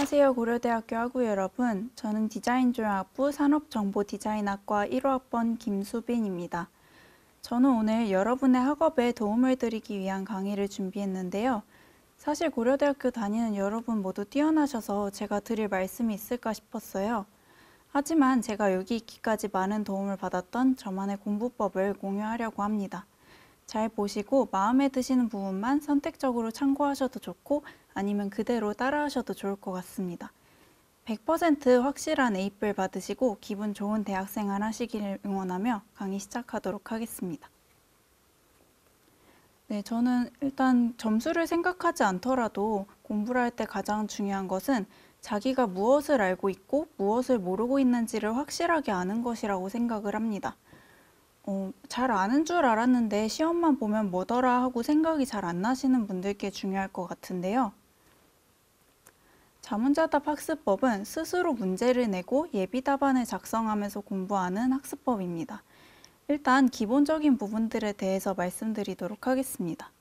안녕하세요 고려대학교 학우 여러분 저는 디자인조약부 산업정보디자인학과 1호학번 김수빈입니다 저는 오늘 여러분의 학업에 도움을 드리기 위한 강의를 준비했는데요 사실 고려대학교 다니는 여러분 모두 뛰어나셔서 제가 드릴 말씀이 있을까 싶었어요 하지만 제가 여기 있기까지 많은 도움을 받았던 저만의 공부법을 공유하려고 합니다 잘 보시고 마음에 드시는 부분만 선택적으로 참고하셔도 좋고 아니면 그대로 따라하셔도 좋을 것 같습니다. 100% 확실한 에이플 받으시고 기분 좋은 대학생활 하시길 응원하며 강의 시작하도록 하겠습니다. 네, 저는 일단 점수를 생각하지 않더라도 공부를 할 때 가장 중요한 것은 자기가 무엇을 알고 있고 무엇을 모르고 있는지를 확실하게 아는 것이라고 생각을 합니다. 어, 잘 아는 줄 알았는데 시험만 보면 뭐더라 하고 생각이 잘 안 나시는 분들께 중요할 것 같은데요. 자문자답 학습법은 스스로 문제를 내고 예비 답안을 작성하면서 공부하는 학습법입니다. 일단 기본적인 부분들에 대해서 말씀드리도록 하겠습니다.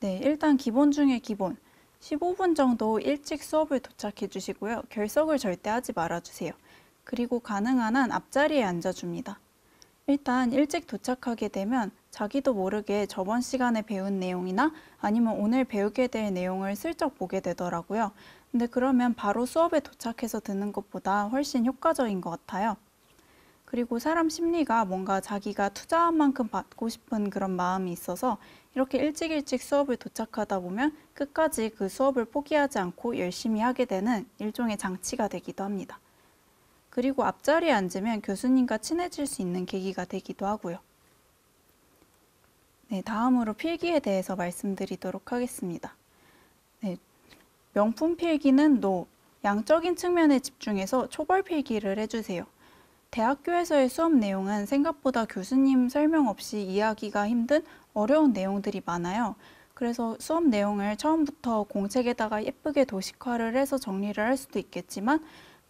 네, 일단 기본 중의 기본. 15분 정도 일찍 수업을 도착해 주시고요. 결석을 절대 하지 말아주세요. 그리고 가능한 한 앞자리에 앉아줍니다. 일단 일찍 도착하게 되면 자기도 모르게 저번 시간에 배운 내용이나 아니면 오늘 배우게 될 내용을 슬쩍 보게 되더라고요. 근데 그러면 바로 수업에 도착해서 듣는 것보다 훨씬 효과적인 것 같아요. 그리고 사람 심리가 뭔가 자기가 투자한 만큼 받고 싶은 그런 마음이 있어서 이렇게 일찍 일찍 수업을 도착하다 보면 끝까지 그 수업을 포기하지 않고 열심히 하게 되는 일종의 장치가 되기도 합니다. 그리고 앞자리에 앉으면 교수님과 친해질 수 있는 계기가 되기도 하고요. 네, 다음으로 필기에 대해서 말씀드리도록 하겠습니다. 네, 명품 필기는 n 양적인 측면에 집중해서 초벌 필기를 해주세요. 대학교에서의 수업 내용은 생각보다 교수님 설명 없이 이해하기가 힘든 어려운 내용들이 많아요. 그래서 수업 내용을 처음부터 공책에다가 예쁘게 도식화를 해서 정리를 할 수도 있겠지만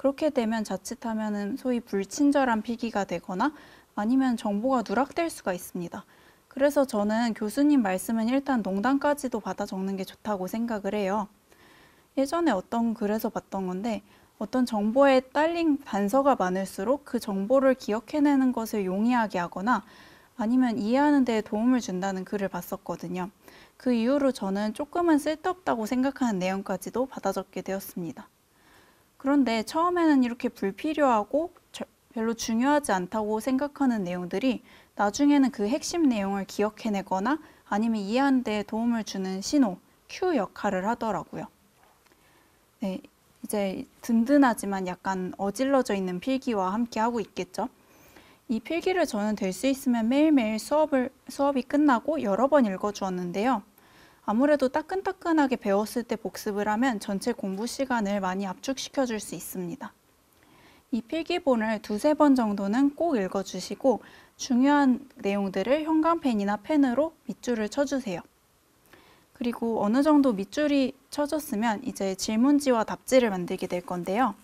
그렇게 되면 자칫하면 소위 불친절한 피기가 되거나 아니면 정보가 누락될 수가 있습니다. 그래서 저는 교수님 말씀은 일단 농담까지도 받아 적는 게 좋다고 생각을 해요. 예전에 어떤 글에서 봤던 건데 어떤 정보에 딸린 단서가 많을수록 그 정보를 기억해내는 것을 용이하게 하거나 아니면 이해하는 데 도움을 준다는 글을 봤었거든요. 그 이후로 저는 조금은 쓸데없다고 생각하는 내용까지도 받아 적게 되었습니다. 그런데 처음에는 이렇게 불필요하고 별로 중요하지 않다고 생각하는 내용들이 나중에는 그 핵심 내용을 기억해내거나 아니면 이해하는 데 도움을 주는 신호, 큐 역할을 하더라고요. 네, 이제 든든하지만 약간 어질러져 있는 필기와 함께 하고 있겠죠. 이 필기를 저는 될 수 있으면 매일매일 수업을, 수업이 끝나고 여러 번 읽어주었는데요. 아무래도 따끈따끈하게 배웠을 때 복습을 하면 전체 공부 시간을 많이 압축시켜 줄 수 있습니다. 이 필기본을 두세 번 정도는 꼭 읽어주시고 중요한 내용들을 형광펜이나 펜으로 밑줄을 쳐주세요. 그리고 어느 정도 밑줄이 쳐졌으면 이제 질문지와 답지를 만들게 될 건데요.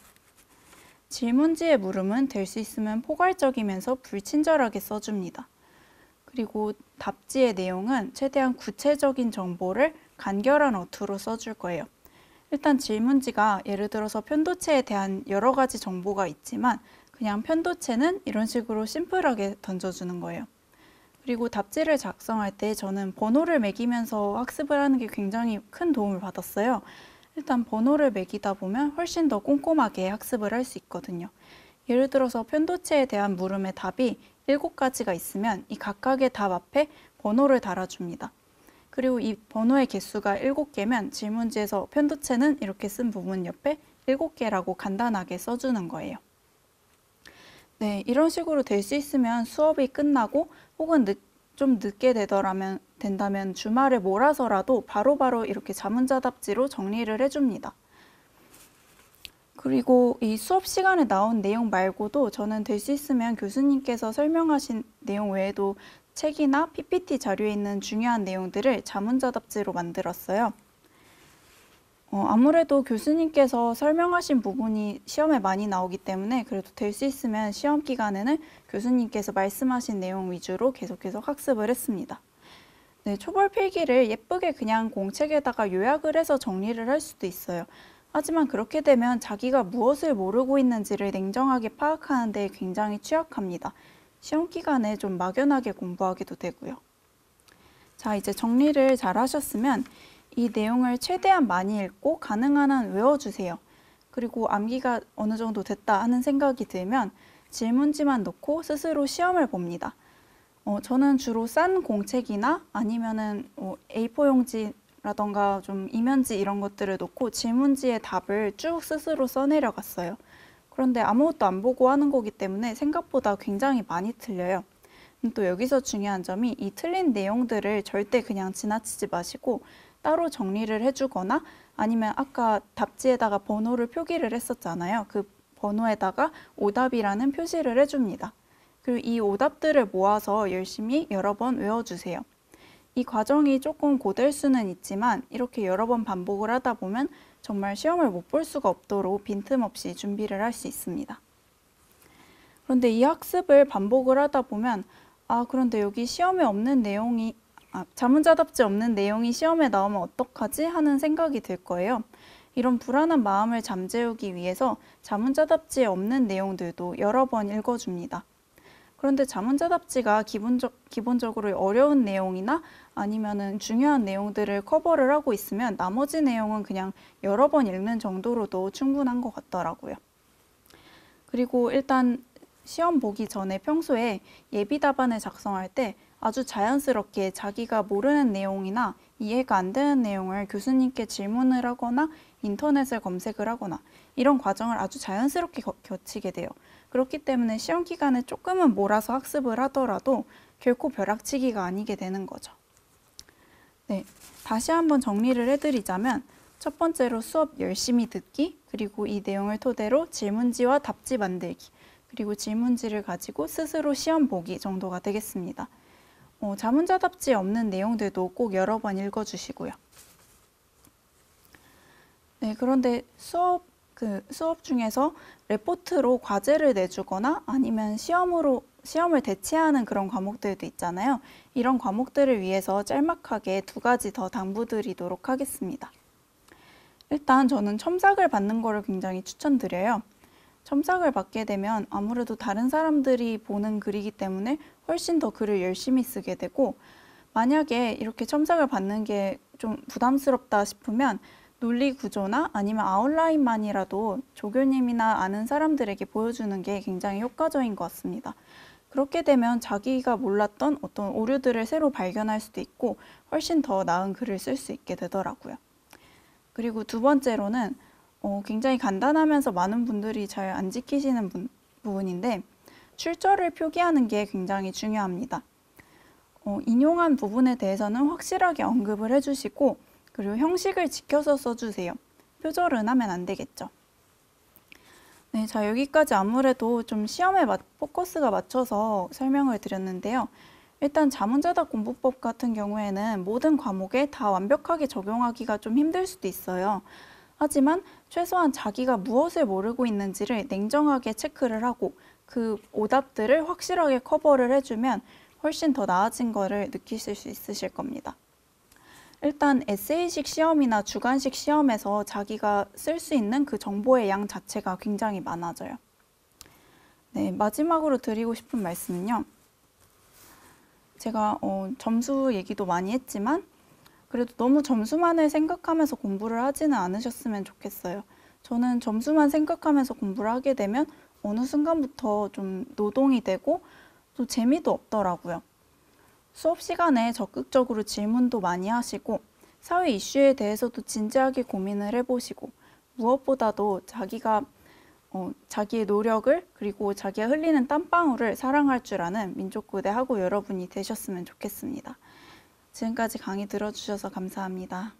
질문지의 물음은 될 수 있으면 포괄적이면서 불친절하게 써줍니다. 그리고 답지의 내용은 최대한 구체적인 정보를 간결한 어투로 써줄 거예요. 일단 질문지가 예를 들어서 편도체에 대한 여러 가지 정보가 있지만 그냥 편도체는 이런 식으로 심플하게 던져주는 거예요. 그리고 답지를 작성할 때 저는 번호를 매기면서 학습을 하는 게 굉장히 큰 도움을 받았어요. 일단 번호를 매기다 보면 훨씬 더 꼼꼼하게 학습을 할 수 있거든요. 예를 들어서 편도체에 대한 물음의 답이 7가지가 있으면 이 각각의 답 앞에 번호를 달아줍니다. 그리고 이 번호의 개수가 7개면 질문지에서 편도체는 이렇게 쓴 부분 옆에 7개라고 간단하게 써주는 거예요. 네, 이런 식으로 될 수 있으면 수업이 끝나고 혹은 늦, 좀 늦게 되더라면 된다면 주말에 몰아서라도 바로바로 바로 이렇게 자문자답지로 정리를 해줍니다. 그리고 이 수업 시간에 나온 내용 말고도 저는 될 수 있으면 교수님께서 설명하신 내용 외에도 책이나 PPT 자료에 있는 중요한 내용들을 자문자답지로 만들었어요. 어, 아무래도 교수님께서 설명하신 부분이 시험에 많이 나오기 때문에 그래도 될 수 있으면 시험 기간에는 교수님께서 말씀하신 내용 위주로 계속해서 학습을 했습니다. 네, 초벌 필기를 예쁘게 그냥 공책에다가 요약을 해서 정리를 할 수도 있어요. 하지만 그렇게 되면 자기가 무엇을 모르고 있는지를 냉정하게 파악하는 데 굉장히 취약합니다. 시험 기간에 좀 막연하게 공부하기도 되고요. 자, 이제 정리를 잘 하셨으면 이 내용을 최대한 많이 읽고 가능한 한 외워주세요. 그리고 암기가 어느 정도 됐다 하는 생각이 들면 질문지만 놓고 스스로 시험을 봅니다. 어, 저는 주로 싼 공책이나 아니면은 어, A4 용지 라던가 좀 이면지 이런 것들을 놓고 질문지에 답을 쭉 스스로 써내려갔어요. 그런데 아무것도 안 보고 하는 거기 때문에 생각보다 굉장히 많이 틀려요. 또 여기서 중요한 점이 이 틀린 내용들을 절대 그냥 지나치지 마시고 따로 정리를 해주거나 아니면 아까 답지에다가 번호를 표기를 했었잖아요. 그 번호에다가 오답이라는 표시를 해줍니다. 그리고 이 오답들을 모아서 열심히 여러 번 외워주세요. 이 과정이 조금 고될 수는 있지만 이렇게 여러 번 반복을 하다 보면 정말 시험을 못 볼 수가 없도록 빈틈없이 준비를 할 수 있습니다. 그런데 이 학습을 반복을 하다 보면 아 그런데 여기 시험에 없는 내용이 아, 자문자답지 없는 내용이 시험에 나오면 어떡하지 하는 생각이 들 거예요. 이런 불안한 마음을 잠재우기 위해서 자문자답지 없는 내용들도 여러 번 읽어줍니다. 그런데 자문자답지가 기본적, 기본적으로 어려운 내용이나 아니면은 중요한 내용들을 커버를 하고 있으면 나머지 내용은 그냥 여러 번 읽는 정도로도 충분한 것 같더라고요. 그리고 일단 시험 보기 전에 평소에 예비 답안을 작성할 때 아주 자연스럽게 자기가 모르는 내용이나 이해가 안 되는 내용을 교수님께 질문을 하거나 인터넷을 검색을 하거나 이런 과정을 아주 자연스럽게 거치게 돼요. 그렇기 때문에 시험 기간에 조금은 몰아서 학습을 하더라도 결코 벼락치기가 아니게 되는 거죠. 네, 다시 한번 정리를 해드리자면 첫 번째로 수업 열심히 듣기, 그리고 이 내용을 토대로 질문지와 답지 만들기, 그리고 질문지를 가지고 스스로 시험 보기 정도가 되겠습니다. 어, 자문자답지 없는 내용들도 꼭 여러 번 읽어주시고요. 네, 그런데 수업 그 수업 중에서 레포트로 과제를 내주거나 아니면 시험으로 시험을 대체하는 그런 과목들도 있잖아요. 이런 과목들을 위해서 짤막하게 두 가지 더 당부드리도록 하겠습니다. 일단 저는 첨삭을 받는 거를 굉장히 추천드려요. 첨삭을 받게 되면 아무래도 다른 사람들이 보는 글이기 때문에 훨씬 더 글을 열심히 쓰게 되고 만약에 이렇게 첨삭을 받는 게 좀 부담스럽다 싶으면 논리 구조나 아니면 아웃라인만이라도 조교님이나 아는 사람들에게 보여주는 게 굉장히 효과적인 것 같습니다. 그렇게 되면 자기가 몰랐던 어떤 오류들을 새로 발견할 수도 있고 훨씬 더 나은 글을 쓸 수 있게 되더라고요. 그리고 두 번째로는 어, 굉장히 간단하면서 많은 분들이 잘 안 지키시는 분, 부분인데 출처를 표기하는 게 굉장히 중요합니다. 어, 인용한 부분에 대해서는 확실하게 언급을 해주시고 그리고 형식을 지켜서 써주세요. 표절은 하면 안 되겠죠. 네, 자 여기까지 아무래도 좀 시험에 맞, 포커스가 맞춰서 설명을 드렸는데요. 일단 자문자답 공부법 같은 경우에는 모든 과목에 다 완벽하게 적용하기가 좀 힘들 수도 있어요. 하지만 최소한 자기가 무엇을 모르고 있는지를 냉정하게 체크를 하고 그 오답들을 확실하게 커버를 해주면 훨씬 더 나아진 거를 느끼실 수 있으실 겁니다. 일단 에세이식 시험이나 주관식 시험에서 자기가 쓸 수 있는 그 정보의 양 자체가 굉장히 많아져요. 네, 마지막으로 드리고 싶은 말씀은요. 제가 어, 점수 얘기도 많이 했지만 그래도 너무 점수만을 생각하면서 공부를 하지는 않으셨으면 좋겠어요. 저는 점수만 생각하면서 공부를 하게 되면 어느 순간부터 좀 노동이 되고 또 재미도 없더라고요. 수업 시간에 적극적으로 질문도 많이 하시고 사회 이슈에 대해서도 진지하게 고민을 해보시고 무엇보다도 자기가 어, 자기의 노력을 그리고 자기가 흘리는 땀방울을 사랑할 줄 아는 민족고대 하고 여러분이 되셨으면 좋겠습니다. 지금까지 강의 들어주셔서 감사합니다.